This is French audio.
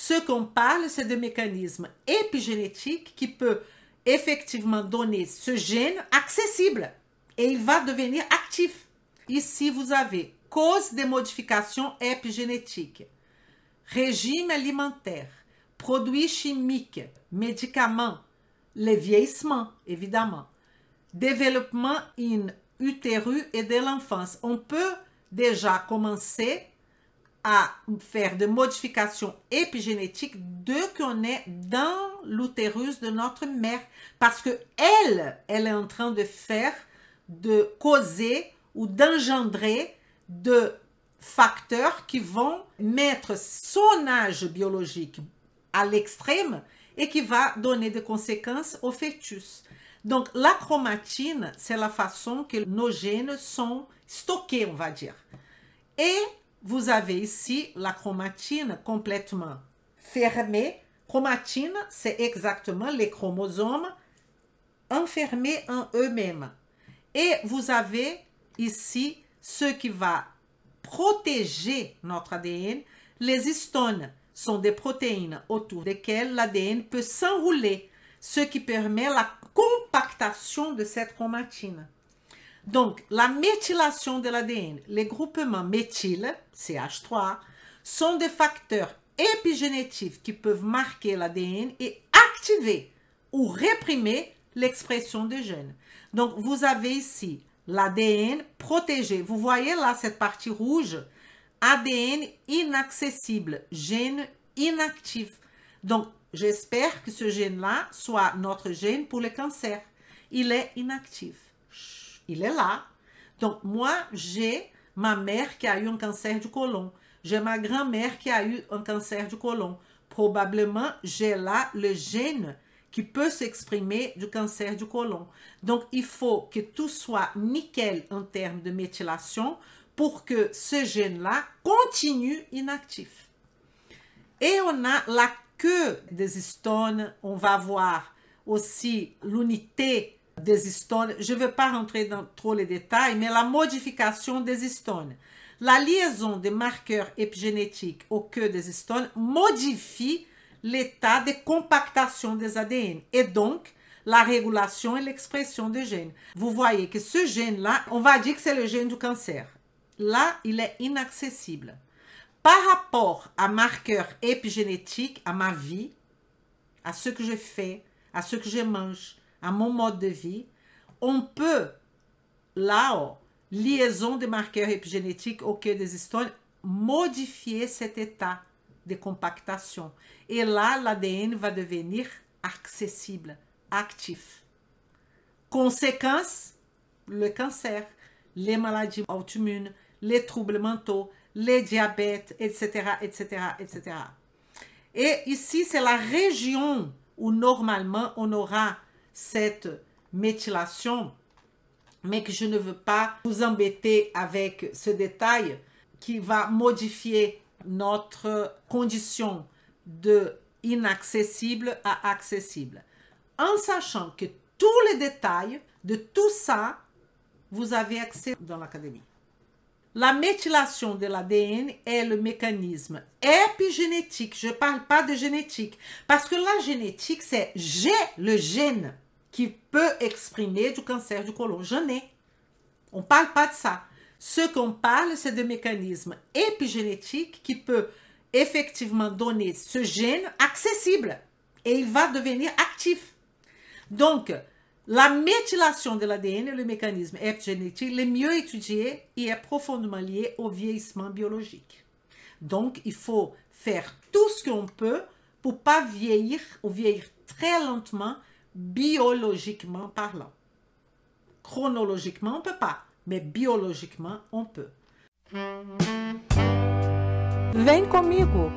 Ce qu'on parle, c'est de mécanismes épigénétiques qui peut effectivement donner ce gène accessible et il va devenir actif. Ici, vous avez cause des modifications épigénétiques, régime alimentaire, produits chimiques, médicaments, le vieillissement, évidemment, développement in utérus et de l'enfance. On peut déjà commencer à faire des modifications épigénétiques dès qu'on est dans l'utérus de notre mère. Parce que elle, elle est en train de faire, de causer ou d'engendrer de facteurs qui vont mettre son âge biologique à l'extrême et qui va donner des conséquences au fœtus. Donc, la chromatine, c'est la façon que nos gènes sont stockés, on va dire. Et vous avez ici la chromatine complètement fermée. Chromatine, c'est exactement les chromosomes enfermés en eux-mêmes. Et vous avez ici ce qui va protéger notre ADN. Les histones sont des protéines autour desquelles l'ADN peut s'enrouler, ce qui permet la compactation de cette chromatine. Donc, la méthylation de l'ADN, les groupements méthyl, CH3, sont des facteurs épigénétiques qui peuvent marquer l'ADN et activer ou réprimer l'expression des gènes. Donc, vous avez ici l'ADN protégé. Vous voyez là cette partie rouge, ADN inaccessible, gène inactif. Donc, j'espère que ce gène-là soit notre gène pour le cancer. Il est inactif il est là. Donc, moi, j'ai ma mère qui a eu un cancer du colon. J'ai ma grand-mère qui a eu un cancer du colon. Probablement, j'ai là le gène qui peut s'exprimer du cancer du colon. Donc, il faut que tout soit nickel en termes de méthylation pour que ce gène-là continue inactif. Et on a la queue des histones. On va voir aussi l'unité des histones, Je ne vais pas rentrer dans trop les détails, mais la modification des histones. La liaison des marqueurs épigénétiques au queue des histones modifie l'état de compactation des ADN et donc la régulation et l'expression des gènes. Vous voyez que ce gène-là, on va dire que c'est le gène du cancer. Là, il est inaccessible. Par rapport à marqueurs épigénétiques, à ma vie, à ce que je fais, à ce que je mange, à mon mode de vie, on peut, là, liaison des marqueurs épigénétiques au cœur des histoires, modifier cet état de compactation. Et là, l'ADN va devenir accessible, actif. Conséquence, le cancer, les maladies auto-immunes, les troubles mentaux, les diabètes, etc., etc., etc. Et ici, c'est la région où normalement on aura cette méthylation, mais que je ne veux pas vous embêter avec ce détail qui va modifier notre condition de inaccessible à accessible. En sachant que tous les détails de tout ça, vous avez accès dans l'académie. La méthylation de l'ADN est le mécanisme épigénétique. Je ne parle pas de génétique parce que la génétique, c'est j'ai le gène qui peut exprimer du cancer du côlon. J'en ai. On ne parle pas de ça. Ce qu'on parle, c'est de mécanismes épigénétiques qui peut effectivement donner ce gène accessible et il va devenir actif. Donc, la méthylation de l'ADN, le mécanisme épigénétique, le mieux étudié et est profondément lié au vieillissement biologique. Donc, il faut faire tout ce qu'on peut pour pas vieillir ou vieillir très lentement biologiquement parlant. Chronologiquement, on ne peut pas, mais biologiquement, on peut. comigo!